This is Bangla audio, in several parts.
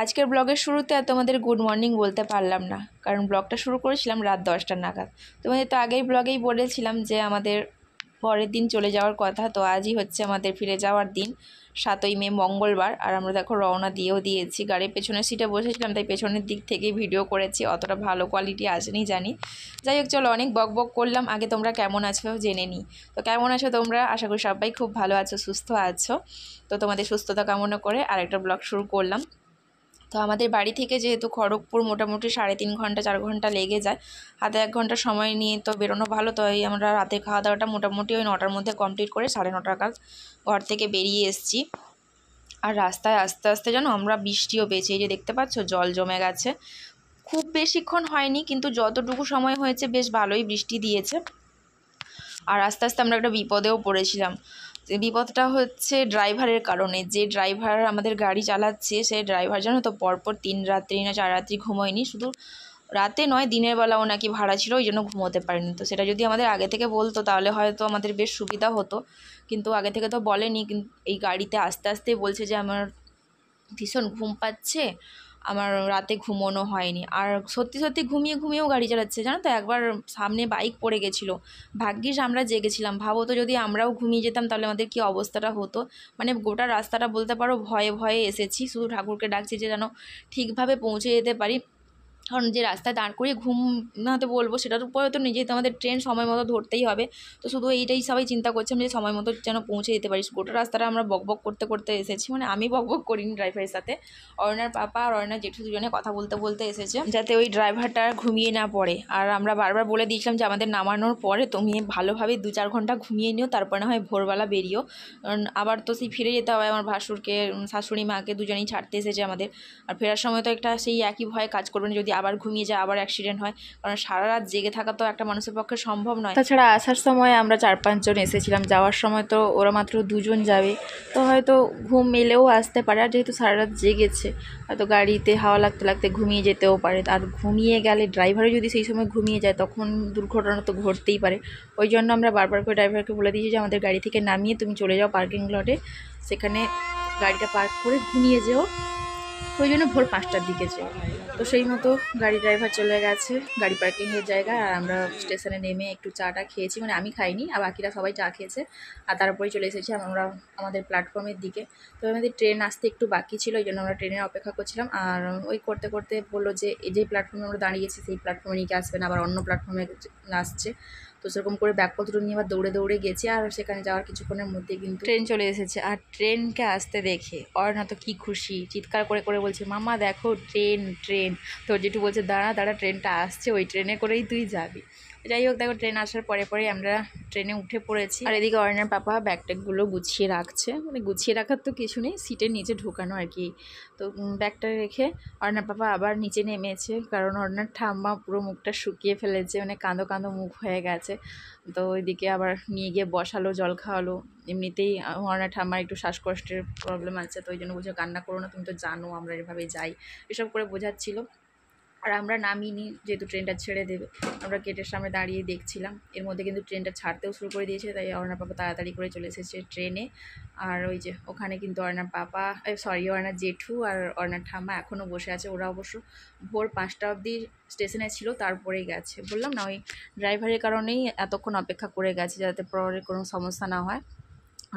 আজকের ব্লগের শুরুতে আর তোমাদের গুড মর্নিং বলতে পারলাম না কারণ ব্লগটা শুরু করেছিলাম রাত দশটা নাগাদ তোমাদের তো আগেই ব্লগেই বলেছিলাম যে আমাদের পরের দিন চলে যাওয়ার কথা তো আজই হচ্ছে আমাদের ফিরে যাওয়ার দিন সাতই মে মঙ্গলবার আর আমরা দেখো রওনা দিয়েও দিয়েছি গাড়ির পেছনের সিটে বসেছিলাম তাই পেছনের দিক থেকে ভিডিও করেছি অতটা ভালো কোয়ালিটি আসেনি জানি যাই হোক চলো অনেক বক বক করলাম আগে তোমরা কেমন আছো জেনে নিই তো কেমন আছো তোমরা আশা করি সবাই খুব ভালো আছো সুস্থ আছো তো তোমাদের সুস্থতা কামনা করে আরেকটা ব্লগ শুরু করলাম তো আমাদের বাড়ি থেকে যেহেতু খড়গপুর মোটামুটি সাড়ে তিন ঘন্টা চার ঘন্টা লেগে যায় হাতে এক ঘন্টা সময় নিয়ে তো বেরোনো ভালো তো এই আমরা রাতে খাওয়া দাওয়াটা মোটামুটি ওই নটার মধ্যে কমপ্লিট করে সাড়ে নটার কাজ ঘর থেকে বেরিয়ে এসছি আর রাস্তায় আস্তে আস্তে যেন আমরা বৃষ্টিও পেয়েছি এই যে দেখতে পাচ্ছ জল জমে গেছে খুব বেশিক্ষণ হয়নি কিন্তু যতটুকু সময় হয়েছে বেশ ভালোই বৃষ্টি দিয়েছে আর আস্তে আস্তে আমরা একটা বিপদেও পড়েছিলাম বিপদটা হচ্ছে ড্রাইভারের কারণে যে ড্রাইভার আমাদের গাড়ি চালাচ্ছে সে ড্রাইভার যেন তো পরপর তিন রাত্রি না চার রাত্রি ঘুমোয়নি শুধু রাতে নয় দিনের বেলা ওনাকে ভাড়া ছিল ওই জন্য ঘুমোতে পারেনি তো সেটা যদি আমাদের আগে থেকে বলতো তাহলে হয়তো আমাদের বেশ সুবিধা হতো কিন্তু আগে থেকে তো বলেনি কিন্তু এই গাড়িতে আস্তে আস্তে বলছে যে আমার ভীষণ ঘুম পাচ্ছে আমার রাতে ঘুমোনো হয়নি আর সত্যি সত্যি ঘুমিয়ে ঘুমিয়েও গাড়ি চালাচ্ছে জানো তো একবার সামনে বাইক পড়ে গেছিলো ভাগ্যিস আমরা জেগেছিলাম ভাবো তো যদি আমরাও ঘুমিয়ে যেতাম তাহলে আমাদের কি অবস্থাটা হতো মানে গোটা রাস্তাটা বলতে পারো ভয়ে ভয়ে এসেছি শুধু ঠাকুরকে ডাকছি যে যেন ঠিকভাবে পৌঁছে যেতে পারি কারণ যে রাস্তায় দাঁড় করিয়ে ঘুমাতে বলবো সেটার উপরে তো নিজেই তো আমাদের ট্রেন সময় মতো ধরতেই হবে তো শুধু এইটাই সবাই চিন্তা করছিলাম যে সময় মতো যেন পৌঁছে যেতে পারিস গোটা রাস্তাটা আমরা বকবক করতে করতে এসেছি মানে আমি বকবক করিনি ড্রাইভারের সাথে অরণার পাপা আর অরণার জেঠু দুজনে কথা বলতে বলতে এসেছে যাতে ওই ড্রাইভারটা ঘুমিয়ে না পড়ে আর আমরা বারবার বলে দিয়েছিলাম যে আমাদের নামানোর পরে তুমি ভালোভাবে দু চার ঘন্টা ঘুমিয়ে নিও তারপর না হয় ভোরবেলা বেরিয়েও কারণ আবার তো সেই ফিরে যেতে হবে আমার ভাসুরকে শাশুড়ি মাকে দুজনেই ছাড়তে এসেছে আমাদের আর ফেরার সময় তো একটা সেই একই ভয় কাজ করবেন যদি যদি আবার ঘুমিয়ে যায় আবার অ্যাক্সিডেন্ট হয় কারণ সারা রাত জেগে থাকা তো একটা মানুষের পক্ষে সম্ভব নয় তাছাড়া আসার সময় আমরা চার পাঁচজন এসেছিলাম যাওয়ার সময় তো ওরা মাত্র দুজন যাবে তো হয়তো ঘুম মেলেও আসতে পারে আর যেহেতু সারা রাত জেগেছে হয়তো গাড়িতে হাওয়া লাগতে লাগতে ঘুমিয়ে যেতেও পারে আর ঘুমিয়ে গেলে ড্রাইভারও যদি সেই সময় ঘুমিয়ে যায় তখন দুর্ঘটনা তো ঘটতেই পারে ওই জন্য আমরা বারবার করে ড্রাইভারকে বলে দিয়েছি যে আমাদের গাড়ি থেকে নামিয়ে তুমি চলে যাও পার্কিং লটে সেখানে গাড়িটা পার্ক করে ঘুমিয়ে যেও ওই জন্য ভোর পাঁচটার দিকে যাই তো সেই মতো গাড়ি ড্রাইভার চলে গেছে গাড়ি পার্কিংয়ের জায়গা আর আমরা স্টেশনে নেমে একটু চাটা খেয়েছি মানে আমি খাইনি আর বাকিরা সবাই চা খেয়েছে আর তারপরে চলে এসেছি আমরা আমাদের প্ল্যাটফর্মের দিকে তো আমাদের ট্রেন আসতে একটু বাকি ছিল ওই জন্য আমরা ট্রেনের অপেক্ষা করছিলাম আর ওই করতে করতে বললো যে এই যে প্ল্যাটফর্মে আমরা দাঁড়িয়েছি সেই প্ল্যাটফর্মে নিয়ে আসবেন আবার অন্য প্ল্যাটফর্মে আসছে তো সেরকম করে ব্যাগপত্র নিয়ে আবার দৌড়ে দৌড়ে গেছি আর সেখানে যাওয়ার কিছুক্ষণের মধ্যে কিন্তু ট্রেন চলে এসেছে আর ট্রেনকে আসতে দেখে অরনা তো কী খুশি চিৎকার করে করে বলছে মামা দেখো ট্রেন ট্রেন তোর যেটু বলছে দাঁড়া দাঁড়া ট্রেনটা আসছে ওই ট্রেনে করেই তুই যাবি যাই হোক দেখো ট্রেন আসার পরে পরে আমরা ট্রেনে উঠে পড়েছি আর এদিকে অরণ্যের পাপা ব্যাগটাগুলো গুছিয়ে রাখছে মানে গুছিয়ে রাখার তো কিছু নেই সিটের নিচে ঢোকানো আর কি তো ব্যাগটা রেখে অরণ্যের পাপা আবার নিচে নেমেছে কারণ অরণ্যের ঠাম্মা পুরো মুখটা শুকিয়ে ফেলেছে মানে কাঁদো কাঁদো মুখ হয়ে গেছে তো ওইদিকে আবার নিয়ে গিয়ে বসালো জল খাওয়ালো এমনিতেই অরণ্যের ঠাম্মার একটু শ্বাসকষ্টের প্রবলেম আছে তো ওই জন্য বুঝে কান্না করো না তুমি তো জানো আমরা এভাবে যাই এসব করে বোঝাচ্ছিলো আর আমরা নামিনি যেহেতু ট্রেনটা ছেড়ে দেবে আমরা গেটের সামনে দাঁড়িয়ে দেখছিলাম এর মধ্যে কিন্তু ট্রেনটা ছাড়তেও শুরু করে দিয়েছে তাই অর্ণার পাপা তাড়াতাড়ি করে চলে এসেছে ট্রেনে আর ওই যে ওখানে কিন্তু অর্ণার পাপা সরি অর্ণার জেঠু আর অর্ণার ঠাম্মা এখনও বসে আছে ওরা অবশ্য ভোর পাঁচটা অবধি স্টেশনে ছিল তারপরেই গেছে বললাম না ওই ড্রাইভারের কারণেই এতক্ষণ অপেক্ষা করে গেছে যাতে পরে কোনো সমস্যা না হয়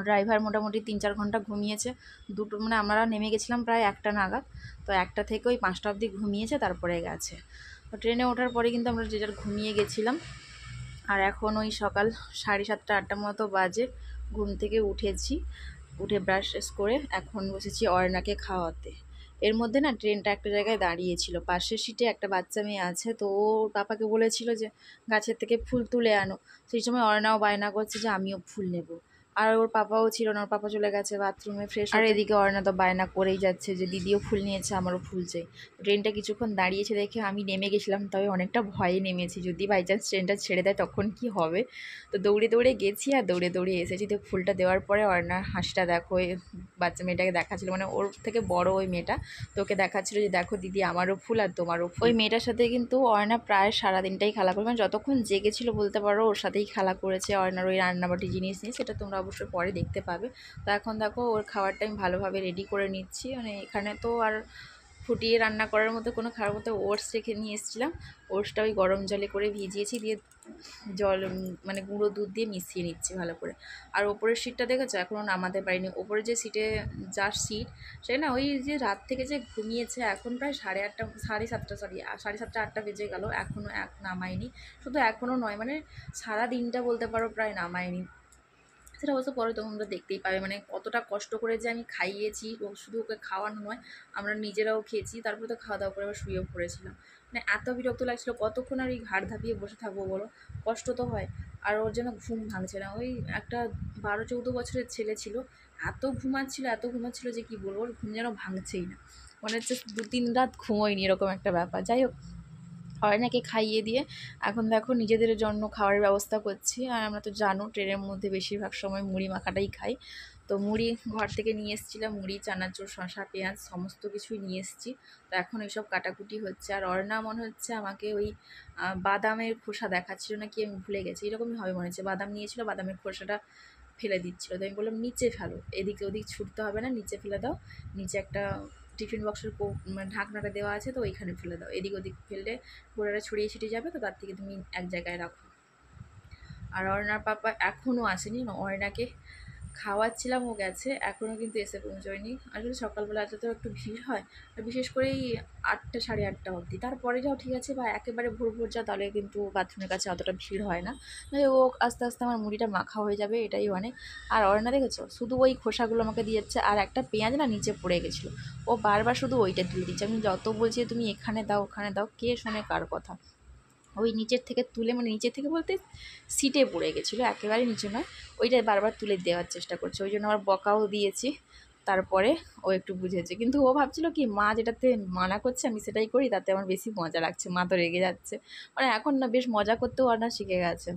ড্রাইভার মোটামুটি তিন চার ঘন্টা ঘুমিয়েছে দুটো মানে আমরা নেমে গেছিলাম প্রায় একটা নাগাদ তো একটা থেকে ওই পাঁচটা অবধি ঘুমিয়েছে তারপরে গেছে তো ট্রেনে ওঠার পরে কিন্তু আমরা যে যার ঘুমিয়ে গেছিলাম আর এখন ওই সকাল সাড়ে সাতটা আটটা মতো বাজে ঘুম থেকে উঠেছি উঠে ব্রাশ করে এখন বসেছি অয়নাকে খাওয়াতে এর মধ্যে না ট্রেনটা একটা জায়গায় দাঁড়িয়েছিল পাশের সিটে একটা বাচ্চা মেয়ে আছে তো ও পাপাকে বলেছিল যে গাছের থেকে ফুল তুলে আনো সেই সময় অর্ণাও বায়না করছে যে আমিও ফুল নেবো আর ওর পাপাও ছিল না ওর পাপা চলে গেছে বাথরুমে ফ্রেশ আর এদিকে অর্ণা তো বায়না করেই যাচ্ছে যে দিদিও ফুল নিয়েছে আমারও ফুল চাই ট্রেনটা কিছুক্ষণ দাঁড়িয়েছে দেখে আমি নেমে গেছিলাম তবে অনেকটা ভয়ে নেমেছি যদি বাই চান্স ট্রেনটা ছেড়ে দেয় তখন কি হবে তো দৌড়ে দৌড়ে গেছি আর দৌড়ে দৌড়ে এসেছি তো ফুলটা দেওয়ার পরে অর্ণার হাঁসটা দেখো বাচ্চা মেয়েটাকে দেখাচ্ছিল মানে ওর থেকে বড় ওই মেয়েটা তোকে দেখাচ্ছিল যে দেখো দিদি আমারও ফুল আর তোমারও ফুল ওই মেয়েটার সাথে কিন্তু অর্ণা প্রায় সারাদিনটাই খেলা করে মানে যতক্ষণ জেগেছিল বলতে পারো ওর সাথেই খেলা করেছে অর্ণার ওই রান্নাবাটি জিনিস নিয়ে সেটা তোমরা অবশ্যই পরে দেখতে পাবে তো এখন দেখো ওর খাবারটা আমি ভালোভাবে রেডি করে নিচ্ছি মানে এখানে তো আর ফুটিয়ে রান্না করার মতো কোনো খাওয়ার মতো ওটস রেখে নিয়ে এসেছিলাম ওটসটা ওই গরম জলে করে ভিজিয়েছি দিয়ে জল মানে গুঁড়ো দুধ দিয়ে মিশিয়ে নিচ্ছি ভালো করে আর ওপরের সিটটা দেখেছো এখনও নামাতে পারিনি ওপরে যে সিটে যার সিট সেই না ওই যে রাত থেকে যে ঘুমিয়েছে এখন প্রায় সাড়ে আটটা সাড়ে সাতটা সরি সাড়ে সাতটা আটটা বেজে গেল এখনও এক নামায়নি শুধু এখনও নয় মানে সারা দিনটা বলতে পারো প্রায় নামায়নি স্বাস্থ্যের অবস্থা পরে তোমরা দেখতেই পাবে মানে কতটা কষ্ট করে যে আমি খাইয়েছি শুধু ওকে খাওয়ানো নয় আমরা নিজেরাও খেয়েছি তারপরে তো খাওয়া দাওয়া করে আবার শুয়েও পড়েছিলাম মানে এত বিরক্ত লাগছিল কতক্ষণ আর এই ঘাড় ধাপিয়ে বসে থাকবো বলো কষ্ট তো হয় আর ওর যেন ঘুম ভাঙছে না ওই একটা বারো চৌদ্দ বছরের ছেলে ছিল এত ঘুমাচ্ছিল এত ঘুমাচ্ছিল যে কি বলবো ওর ঘুম যেন ভাঙছেই না মনে হচ্ছে দু তিন রাত ঘুমোয়নি এরকম একটা ব্যাপার যাই হোক হয় নাকি খাইয়ে দিয়ে এখন দেখো নিজেদের জন্য খাওয়ার ব্যবস্থা করছি আর আমরা তো জানো ট্রেনের মধ্যে বেশিরভাগ সময় মুড়ি মাখাটাই খাই তো মুড়ি ঘর থেকে নিয়ে এসেছিলাম মুড়ি চানাচুর শশা পেঁয়াজ সমস্ত কিছুই নিয়ে এসেছি তো এখন এইসব কাটাকুটি হচ্ছে আর অর্ণা মনে হচ্ছে আমাকে ওই বাদামের খোসা দেখাচ্ছিল নাকি আমি ভুলে গেছি এরকমই হবে মনে হচ্ছে বাদাম নিয়েছিল বাদামের খোসাটা ফেলে দিচ্ছিলো তো আমি বললাম নিচে ফেলো এদিকে ওদিক ছুটতে হবে না নিচে ফেলে দাও নিচে একটা টিফিন বক্সের মানে ঢাকনাটা দেওয়া আছে তো ওইখানে ফেলে দাও এদিক ওদিক ফেললে গোড়াটা ছড়িয়ে ছিটিয়ে যাবে তো তার থেকে তুমি এক জায়গায় রাখো আর অরনার পাপা এখনও আসেনি অরনাকে খাওয়াচ্ছিলাম ও গেছে এখনও কিন্তু এসে পৌঁছয়নি আসলে সকালবেলাটা তো একটু ভিড় হয় আর বিশেষ করে এই আটটা সাড়ে আটটা অবধি তারপরে যাও ঠিক আছে বা একেবারে ভোর ভোর যা তাহলে কিন্তু বাথরুমের কাছে অতটা ভিড় হয় না ও আস্তে আস্তে আমার মুড়িটা মাখা হয়ে যাবে এটাই অনেক মানে। আর অরনা দেখেছো শুধু ওই খোসাগুলো আমাকে দিয়ে যাচ্ছে আর একটা পেঁয়াজ না নিচে পড়ে গেছিলো ও বারবার শুধু ওইটা তুলে দিচ্ছে আমি যত বলছি তুমি এখানে দাও ওখানে দাও কে শোনে কার কথা ওই নিচের থেকে তুলে মানে নিচের থেকে বলতে সিটে পড়ে গেছিলো একেবারে নিচে নয় ওইটা বারবার তুলে দেওয়ার চেষ্টা করছে ওই জন্য আমার বকাও দিয়েছি তারপরে ও একটু বুঝেছে কিন্তু ও ভাবছিল কি মা যেটাতে মানা করছে আমি সেটাই করি তাতে আমার বেশি মজা লাগছে মা তো রেগে যাচ্ছে মানে এখন না বেশ মজা করতেও না শিখে গেছে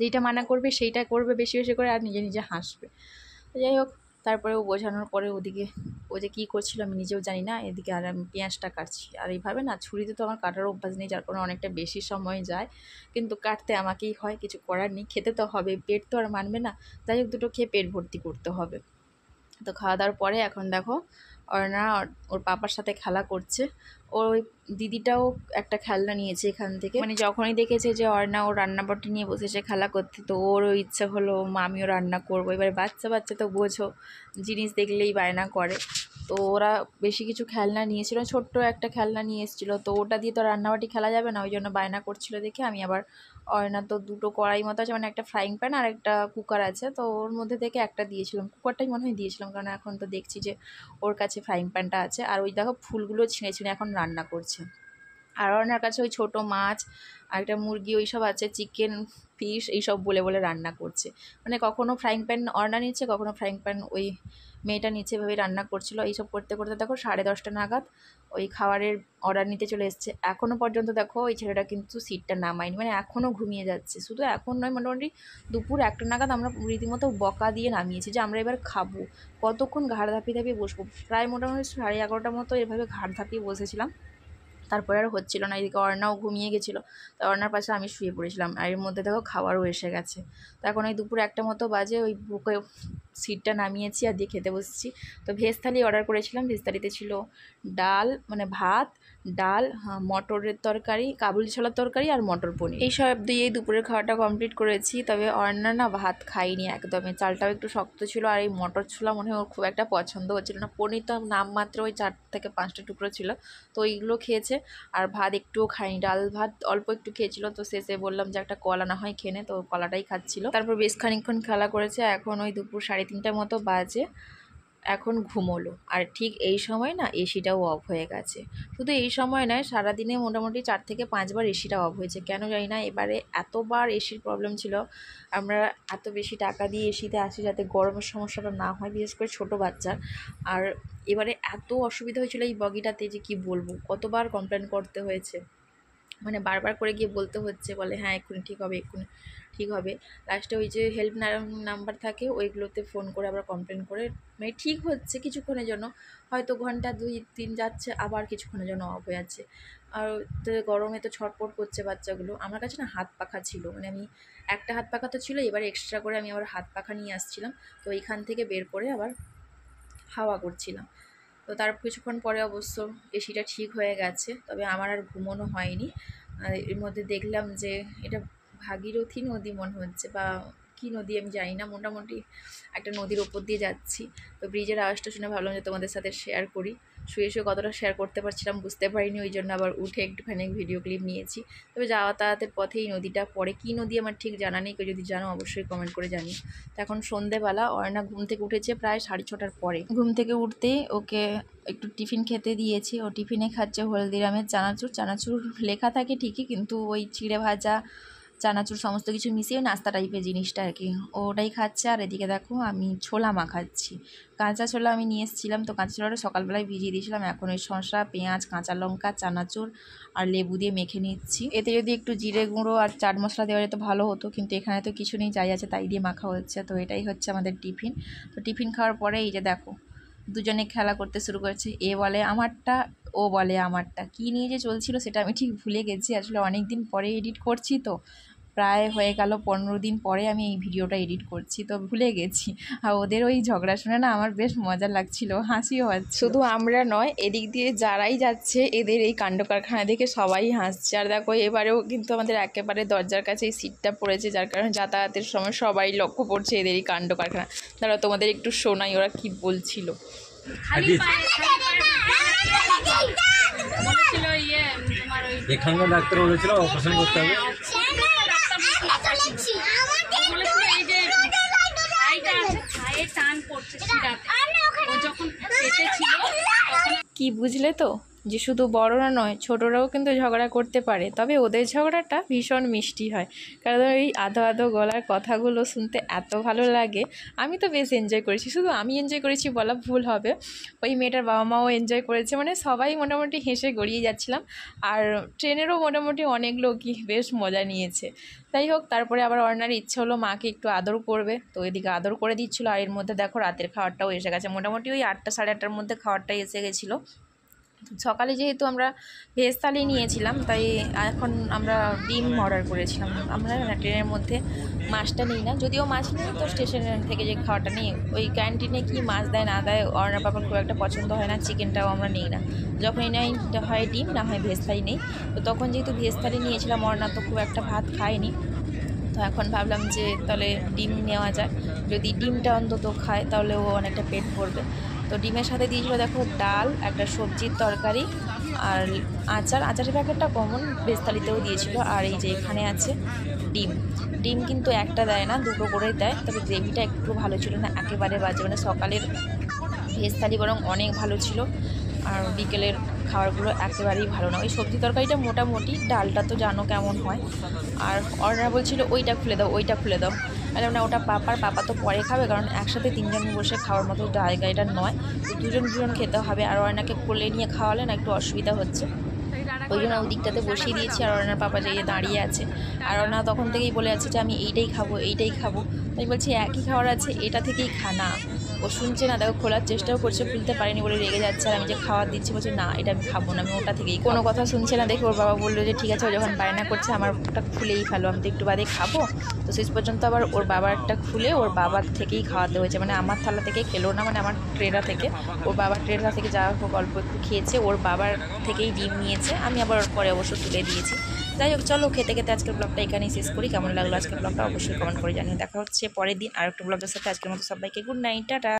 যেটা মানা করবে সেইটা করবে বেশি বেশি করে আর নিজে নিজে হাসবে যাই হোক তারপরে ও বোঝানোর পরে ওদিকে ও যে কী করছিল আমি নিজেও জানি না এদিকে আর আমি পেঁয়াজটা কাটছি আর এইভাবে না ছুরিতে তো আমার কাটার অভ্যাস নেই যার কারণে অনেকটা বেশি সময় যায় কিন্তু কাটতে আমাকেই হয় কিছু করার নেই খেতে তো হবে পেট তো আর মানবে না যাই হোক দুটো খেয়ে পেট ভর্তি করতে হবে তো খাওয়া দাওয়ার পরে এখন দেখো অর্ণা ওর পাপার সাথে খেলা করছে ওর ওই দিদিটাও একটা খেলনা নিয়েছে এখান থেকে মানে যখনই দেখেছে যে অর্ণা ও রান্নাবাটি নিয়ে বসেছে খেলা করতে তো ওই ইচ্ছা হলো মামিও রান্না করবো এবার বাচ্চা বাচ্চা তো বোঝো জিনিস দেখলেই বায়না করে তো ওরা বেশি কিছু খেলনা নিয়েছিল ছোট্ট একটা খেলনা নিয়ে এসেছিলো তো ওটা দিয়ে তো রান্নাবাটি খেলা যাবে না ওই জন্য বায়না করছিল দেখে আমি আবার অয়না তো দুটো কড়াই মতো আছে মানে একটা ফ্রাইং প্যান আর একটা কুকার আছে তো ওর মধ্যে থেকে একটা দিয়েছিলাম কুকারটাই মনে হয় দিয়েছিলাম কারণ এখন তো দেখছি যে ওর কাছে ফ্রাইং প্যানটা আছে আর ওই দেখো ফুলগুলো ছিঁড়ে ছিঁড়ে এখন রান্না করছে আর ওনার কাছে ওই ছোটো মাছ আর একটা মুরগি ওই সব আছে চিকেন ফিশ এইসব বলে বলে রান্না করছে মানে কখনো ফ্রাইং প্যান অর্ডার নিচ্ছে কখনো ফ্রাইং প্যান ওই মেয়েটা নিচে এভাবে রান্না করছিল এইসব করতে করতে দেখো সাড়ে দশটা নাগাদ ওই খাবারের অর্ডার নিতে চলে এসছে এখনও পর্যন্ত দেখো ওই ছেলেটা কিন্তু সিটটা নামায়নি মানে এখনও ঘুমিয়ে যাচ্ছে শুধু এখন নয় মোটামুটি দুপুর একটা নাগাদ আমরা রীতিমতো বকা দিয়ে নামিয়েছি যে আমরা এবার খাবো কতক্ষণ ঘাড় ধাপিয়ে ধাপিয়ে বসবো প্রায় মোটামুটি সাড়ে এগারোটার মতো এভাবে ঘাড় ধাপিয়ে বসেছিলাম তারপরে আর হচ্ছিল না এদিকে অর্ণাও ঘুমিয়ে গেছিলো তো অর্ণার পাশে আমি শুয়ে পড়েছিলাম আর এর মধ্যে দেখো খাবারও এসে গেছে তো এখন ওই দুপুর একটা মতো বাজে ওই বুকে সিটটা নামিয়েছি আর দিয়ে খেতে বসছি তো ভেজ থালি অর্ডার করেছিলাম ভেজ থালিতে ছিল ডাল মানে ভাত ডাল হ্যাঁ, মটরের তরকারি কাবুলি ছোলার তরকারি আর মটর পনির এই সব দিয়েই দুপুরের খাওয়াটা কমপ্লিট করেছি তবে অন্যান্য না ভাত খাইনি একদমই চালটাও একটু শক্ত ছিল আর এই মটর ছোলা মনে হয় ওর খুব একটা পছন্দ হচ্ছিল না পনির তো নাম মাত্র ওই চার থেকে পাঁচটা টুকরো ছিল তো এইগুলো খেয়েছে আর ভাত একটুও খাইনি ডাল ভাত অল্প একটু খেয়েছিল তো শেষে বললাম যে একটা কলা না হয় খেনে তো কলাটাই খাচ্ছিল তারপর বেশ খানিক্ষণ খেলা করেছে এখন ওই দুপুর সাড়ে তিনটা মতো বাজে এখন ঘুমোলো আর ঠিক এই সময় না এসিটাও অফ হয়ে গেছে শুধু এই সময় নয় সারাদিনে মোটামুটি চার থেকে পাঁচবার এসিটা অফ হয়েছে কেন জানি না এবারে এতবার এসির প্রবলেম ছিল আমরা এত বেশি টাকা দিয়ে এসিতে আসি যাতে গরমের সমস্যাটা না হয় বিশেষ করে ছোট বাচ্চার আর এবারে এত অসুবিধা হয়েছিল এই বগিটাতে যে কি বলবো কতবার কমপ্লেন করতে হয়েছে মানে বারবার করে গিয়ে বলতে হচ্ছে বলে হ্যাঁ এক্ষুনি ঠিক হবে এক্ষুনি ঠিক হবে লাস্টে ওই যে হেল্প নাম্বার থাকে ওইগুলোতে ফোন করে আবার কমপ্লেন করে মানে ঠিক হচ্ছে কিছুক্ষণের জন্য হয়তো ঘন্টা দুই তিন যাচ্ছে আবার কিছুক্ষণের জন্য অফ হয়ে যাচ্ছে আর তো গরমে তো ছটপট করছে বাচ্চাগুলো আমার কাছে না হাত পাখা ছিল মানে আমি একটা হাত পাখা তো ছিল এবার এক্সট্রা করে আমি আবার হাত পাখা নিয়ে আসছিলাম তো এইখান থেকে বের করে আবার হাওয়া করছিলাম তো তার কিছুক্ষণ পরে অবশ্য এসিটা ঠিক হয়ে গেছে তবে আমার আর ঘুমোনো হয়নি এর মধ্যে দেখলাম যে এটা ভাগীরথী নদী মনে হচ্ছে বা কী নদী আমি জানি না মোটামুটি একটা নদীর ওপর দিয়ে যাচ্ছি তো ব্রিজের আওয়াজটা শুনে ভাবলাম যে তোমাদের সাথে শেয়ার করি শুয়ে শুয়ে কতটা শেয়ার করতে পারছিলাম বুঝতে পারিনি ওই জন্য আবার উঠে একটুখানি ভিডিও ক্লিপ নিয়েছি তবে যাতায়াতের পথে এই নদীটা পরে কী নদী আমার ঠিক জানা নেই কেউ যদি জানো অবশ্যই কমেন্ট করে জানি তো এখন সন্ধেবেলা অয়না ঘুম থেকে উঠেছে প্রায় সাড়ে ছটার পরে ঘুম থেকে উঠতেই ওকে একটু টিফিন খেতে দিয়েছি ও টিফিনে খাচ্ছে হলদিরামের চানাচুর চানাচুর লেখা থাকে ঠিকই কিন্তু ওই চিড়ে ভাজা চানাচুর সমস্ত কিছু মিশিয়ে নাস্তা টাইপের জিনিসটা আর কি ওটাই খাচ্ছে আর এদিকে দেখো আমি ছোলা মাখাচ্ছি কাঁচা ছোলা আমি নিয়ে এসেছিলাম তো কাঁচা ছোলাটা সকালবেলায় ভিজিয়ে দিয়েছিলাম এখন ওই শসা পেঁয়াজ কাঁচা লঙ্কা চানাচুর আর লেবু দিয়ে মেখে নিচ্ছি এতে যদি একটু জিরে গুঁড়ো আর চাট মশলা দেওয়া যেত ভালো হতো কিন্তু এখানে তো কিছু নেই যাই আছে তাই দিয়ে মাখা হচ্ছে তো এটাই হচ্ছে আমাদের টিফিন তো টিফিন খাওয়ার পরে এই যে দেখো দুজনে খেলা করতে শুরু করেছে এ বলে আমারটা ও বলে আমারটা কী নিয়ে যে চলছিল সেটা আমি ঠিক ভুলে গেছি আসলে অনেক দিন পরে এডিট করছি তো প্রায় হয়ে গেল পনেরো দিন পরে আমি এই ভিডিওটা এডিট করছি তো ভুলে গেছি আর ওদের ওই ঝগড়া শুনে না আমার বেশ মজা লাগছিল হাসিও হচ্ছে শুধু আমরা নয় এদিক দিয়ে যারাই যাচ্ছে এদের এই কাণ্ড কারখানা দেখে সবাই হাসছে আর দেখো এবারেও কিন্তু আমাদের একেবারে দরজার কাছে এই সিটটা পড়েছে যার কারণে যাতায়াতের সময় সবাই লক্ষ্য পড়ছে এদের এই কাণ্ড কারখানা তারা তোমাদের একটু শোনাই ওরা কি বলছিল ইয়ে, এখানকার ডাক্তার বলেছিল অপারেশন আচ্ছা। করতে হবে কি বুঝলে তো যে শুধু বড়রা নয় ছোটরাও কিন্তু ঝগড়া করতে পারে তবে ওদের ঝগড়াটা ভীষণ মিষ্টি হয় কারণ এই আধো আধো গলার কথাগুলো শুনতে এত ভালো লাগে আমি তো বেশ এনজয় করেছি শুধু আমি এনজয় করেছি বলা ভুল হবে ওই মেয়েটার বাবা মাও এনজয় করেছে মানে সবাই মোটামুটি হেসে গড়িয়ে যাচ্ছিলাম আর ট্রেনেরও মোটামুটি অনেক লোকই বেশ মজা নিয়েছে যাই হোক তারপরে আবার অর্ণার ইচ্ছে হলো মাকে একটু আদর করবে তো এদিকে আদর করে দিচ্ছিলো আর এর মধ্যে দেখো রাতের খাওয়ারটাও এসে গেছে মোটামুটি ওই আটটা সাড়ে আটটার মধ্যে খাওয়ারটা এসে গেছিলো সকালে যেহেতু আমরা ভেজ থালি নিয়েছিলাম তাই এখন আমরা ডিম অর্ডার করেছিলাম আমরা ট্রেনের মধ্যে মাছটা নিই না যদিও মাছ নিই তো স্টেশনের থেকে যে খাওয়াটা নিই ওই ক্যান্টিনে কি মাছ দেয় না দেয় অর্ডার পাপন খুব একটা পছন্দ হয় না চিকেনটাও আমরা নিই না যখনই নাই হয় ডিম না হয় ভেজ থালি নেই তো তখন যেহেতু ভেজ থালি নিয়েছিলাম অর্ণা তো খুব একটা ভাত খায়নি তো এখন ভাবলাম যে তাহলে ডিম নেওয়া যায় যদি ডিমটা অন্তত খায় তাহলে ও অনেকটা পেট পড়বে তো ডিমের সাথে দিয়েছিল দেখো ডাল একটা সবজির তরকারি আর আচার আচারের প্যাকেটটা কমন বেস্তালিতেও দিয়েছিল আর এই যে এখানে আছে ডিম ডিম কিন্তু একটা দেয় না দুটো করেই দেয় তবে গ্রেভিটা একটু ভালো ছিল না একেবারে বাজে মানে সকালের ভেজ থালি বরং অনেক ভালো ছিল আর বিকেলের খাবারগুলো একেবারেই ভালো না ওই সবজি তরকারিটা মোটামুটি ডালটা তো জানো কেমন হয় আর অর্ডার বলছিল ওইটা খুলে দাও ওইটা খুলে দাও বললাম না ওটা পাপার পাপা তো পরে খাবে কারণ একসাথে তিনজন বসে খাওয়ার মতো জায়গাটা নয় তো দুজন দুজন খেতে হবে আর অয়নাকে কোলে নিয়ে খাওয়ালে না একটু অসুবিধা হচ্ছে ওই জন্য ওই দিকটাতে বসিয়ে দিয়েছি আর অর্ণার পাপা যে দাঁড়িয়ে আছে আর অর্ণা তখন থেকেই বলে আছে যে আমি এইটাই খাবো এইটাই খাবো তাই বলছি একই খাওয়ার আছে এটা থেকেই খানা ও শুনছে না দেখো খোলার চেষ্টাও করছে খুলতে পারেনি বলে রেগে যাচ্ছে আর আমি যে খাওয়া দিচ্ছি বলছে না এটা আমি খাবো না আমি ওটা থেকেই কোনো কথা শুনছে না দেখে ওর বাবা বললো যে ঠিক আছে ও যখন বায়না করছে আমার ওটা খুলেই ফেলো আমি তো একটু বাদে খাবো তো শেষ পর্যন্ত আবার ওর বাবারটা খুলে ওর বাবার থেকেই খাওয়াতে হয়েছে মানে আমার থালা থেকে খেলো না মানে আমার ট্রেরা থেকে ওর বাবার ট্রেরা থেকে যা হোক অল্প একটু খেয়েছে ওর বাবার থেকেই ডিম নিয়েছে আমি আবার ওর পরে অবশ্য তুলে দিয়েছি যাই হোক চলো খেতে খেতে আজকের ব্লগটা এখানেই শেষ করি কেমন লাগলো আজকের ব্লগটা অবশ্যই কমেন্ট করে জানিয়ে দেখা হচ্ছে পরের দিন আর একটা ব্লগের সাথে আজকের মতো সবাইকে গুড নাইট টাটা